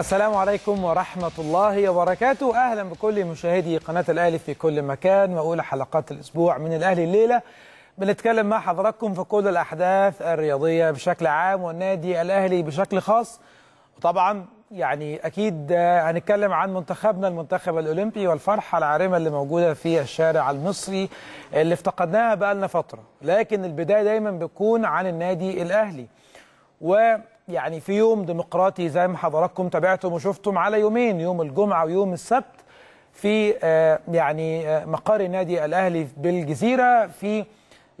السلام عليكم ورحمة الله وبركاته أهلا بكل مشاهدي قناة الأهلي في كل مكان وأولى حلقات الأسبوع من الأهلي الليلة بنتكلم مع حضراتكم في كل الأحداث الرياضية بشكل عام والنادي الأهلي بشكل خاص وطبعا يعني أكيد هنتكلم عن منتخبنا المنتخب الأولمبي والفرحة العارمة اللي موجودة في الشارع المصري اللي افتقدناها بقالنا فترة لكن البداية دايما بتكون عن النادي الأهلي و يعني في يوم ديمقراطي زي ما حضراتكم تابعتم وشفتم على يومين يوم الجمعة ويوم السبت في آه، يعني آه، مقر النادي الأهلي بالجزيرة في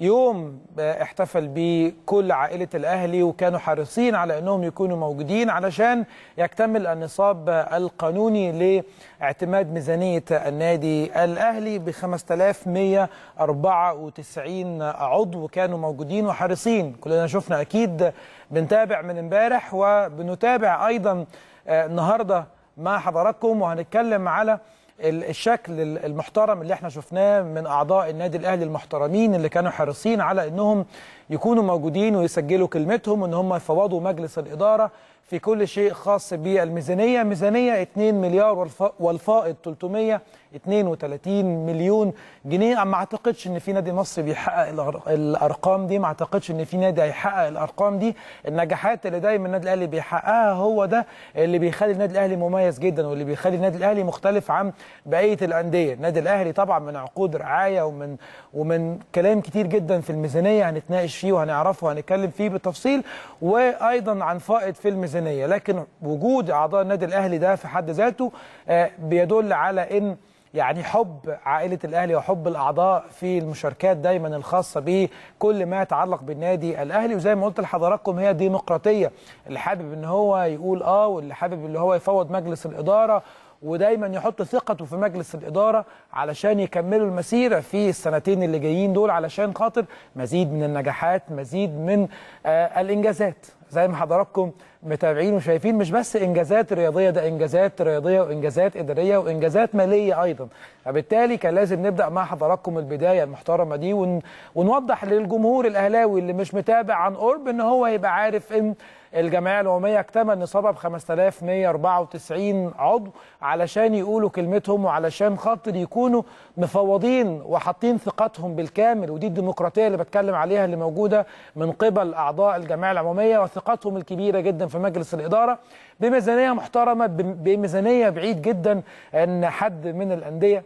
يوم آه، احتفل بيه كل عائلة الأهلي وكانوا حريصين على أنهم يكونوا موجودين علشان يكتمل النصاب القانوني لاعتماد ميزانية النادي الأهلي ب 5194 عضو كانوا موجودين وحريصين كلنا شفنا أكيد بنتابع من امبارح وبنتابع أيضا آه، النهارده مع حضراتكم وهنتكلم على الشكل المحترم اللي احنا شفناه من اعضاء النادي الاهلي المحترمين اللي كانوا حريصين على انهم يكونوا موجودين ويسجلوا كلمتهم ان هم يفوضوا مجلس الاداره في كل شيء خاص بالميزانيه ميزانيه 2 مليار والفائض 300 32 مليون جنيه ما اعتقدش ان في نادي مصري بيحقق الارقام دي ما اعتقدش ان في نادي هيحقق الارقام دي النجاحات اللي دايما النادي الاهلي بيحققها هو ده اللي بيخلي النادي الاهلي مميز جدا واللي بيخلي النادي الاهلي مختلف عن بقيه الانديه النادي الاهلي طبعا من عقود رعايه ومن ومن كلام كتير جدا في الميزانيه هنتناقش فيه وهنعرفه وهنتكلم فيه بالتفصيل وايضا عن فائض في الميزانيه لكن وجود اعضاء النادي الاهلي ده في حد ذاته آه، بيدل على ان يعني حب عائلة الأهلي وحب الأعضاء في المشاركات دايما الخاصة بكل ما يتعلق بالنادي الأهلي وزي ما قلت لحضراتكم هي ديمقراطية اللي حابب أنه هو يقول آه واللي حابب اللي هو يفوض مجلس الإدارة ودايما يحط ثقته في مجلس الإدارة علشان يكملوا المسيرة في السنتين اللي جايين دول علشان خاطر مزيد من النجاحات مزيد من آه الإنجازات زي ما حضراتكم متابعين وشايفين مش بس انجازات رياضيه ده انجازات رياضيه وانجازات اداريه وانجازات ماليه ايضا فبالتالي كان لازم نبدا مع حضراتكم البدايه المحترمه دي ون... ونوضح للجمهور الاهلاوي اللي مش متابع عن قرب ان هو يبقى عارف ان الجمعيه العموميه اكتمل نصابها ب 5194 عضو علشان يقولوا كلمتهم وعلشان خاطر يكونوا مفوضين وحاطين ثقتهم بالكامل ودي الديمقراطيه اللي بتكلم عليها اللي موجوده من قبل اعضاء الجمعيه العموميه وثقتهم الكبيره جدا في مجلس الاداره بميزانيه محترمه بميزانيه بعيد جدا ان حد من الانديه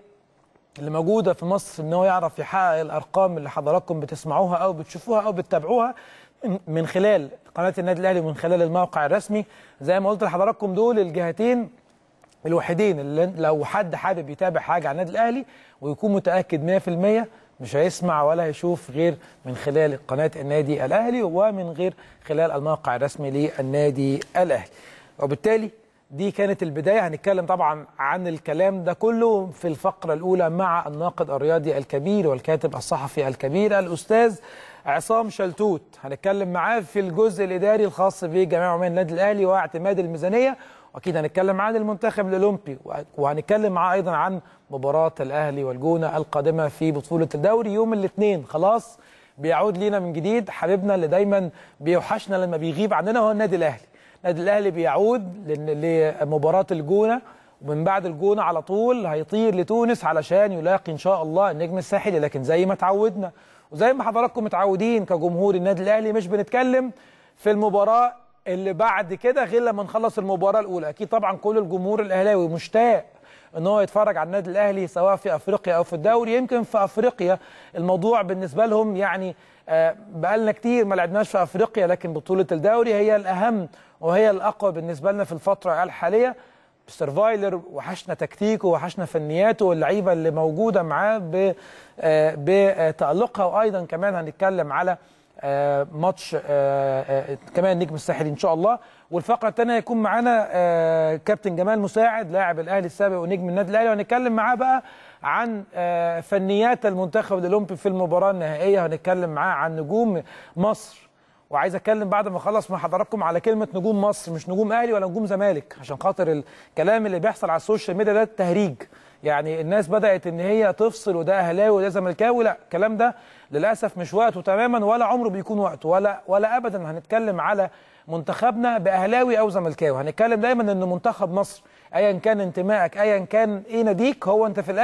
اللي موجوده في مصر ان هو يعرف يحقق الارقام اللي حضراتكم بتسمعوها او بتشوفوها او بتتابعوها من خلال قناه النادي الاهلي ومن خلال الموقع الرسمي زي ما قلت لحضراتكم دول الجهتين الوحيدين اللي لو حد حابب يتابع حاجه عن النادي الاهلي ويكون متاكد 100% مش هيسمع ولا هيشوف غير من خلال قناه النادي الاهلي ومن غير خلال الموقع الرسمي للنادي الاهلي وبالتالي دي كانت البداية هنتكلم طبعا عن الكلام ده كله في الفقرة الأولى مع الناقد الرياضي الكبير والكاتب الصحفي الكبير الأستاذ عصام شلتوت هنتكلم معاه في الجزء الإداري الخاص بجميع عمال النادي الأهلي واعتماد الميزانية وأكيد هنتكلم عن المنتخب الأولمبي وهنتكلم معاه أيضا عن مباراة الأهلي والجونة القادمة في بطولة الدوري يوم الاثنين خلاص بيعود لينا من جديد حبيبنا اللي دايما بيوحشنا لما بيغيب عننا هو النادي الأهلي النادي الاهلي بيعود لمباراه الجونه ومن بعد الجونه على طول هيطير لتونس علشان يلاقي ان شاء الله النجم الساحلي لكن زي ما تعودنا وزي ما حضراتكم متعودين كجمهور النادي الاهلي مش بنتكلم في المباراه اللي بعد كده غير لما نخلص المباراه الاولى اكيد طبعا كل الجمهور الاهلاوي مشتاق ان هو يتفرج على النادي الاهلي سواء في افريقيا او في الدوري يمكن في افريقيا الموضوع بالنسبه لهم يعني آه، بقالنا كتير ما لعبناش في افريقيا لكن بطوله الدوري هي الاهم وهي الاقوى بالنسبه لنا في الفتره الحاليه سرفايلر وحشنا تكتيكه وحشنا فنياته واللعيبه اللي موجوده معاه آه، بتالقها وايضا كمان هنتكلم على آه، ماتش آه، آه، كمان نجم الساحلي ان شاء الله والفقره الثانيه هيكون معانا كابتن جمال مساعد لاعب الاهلي السابق ونجم النادي الاهلي وهنتكلم معاه بقى عن فنيات المنتخب الاولمبي في المباراه النهائيه هنتكلم معاه عن نجوم مصر وعايز اتكلم بعد ما اخلص مع حضراتكم على كلمه نجوم مصر مش نجوم اهلي ولا نجوم زمالك عشان خاطر الكلام اللي بيحصل على السوشيال ميديا ده تهريج يعني الناس بدات ان هي تفصل وده اهلاوي وده زملكاوي لا الكلام ده للاسف مش وقته تماما ولا عمره بيكون وقته ولا ولا ابدا هنتكلم على منتخبنا باهلاوي او زملكاوي هنتكلم دايما ان منتخب مصر ايا كان انتمائك ايا كان ايه ناديك هو انت في الأهل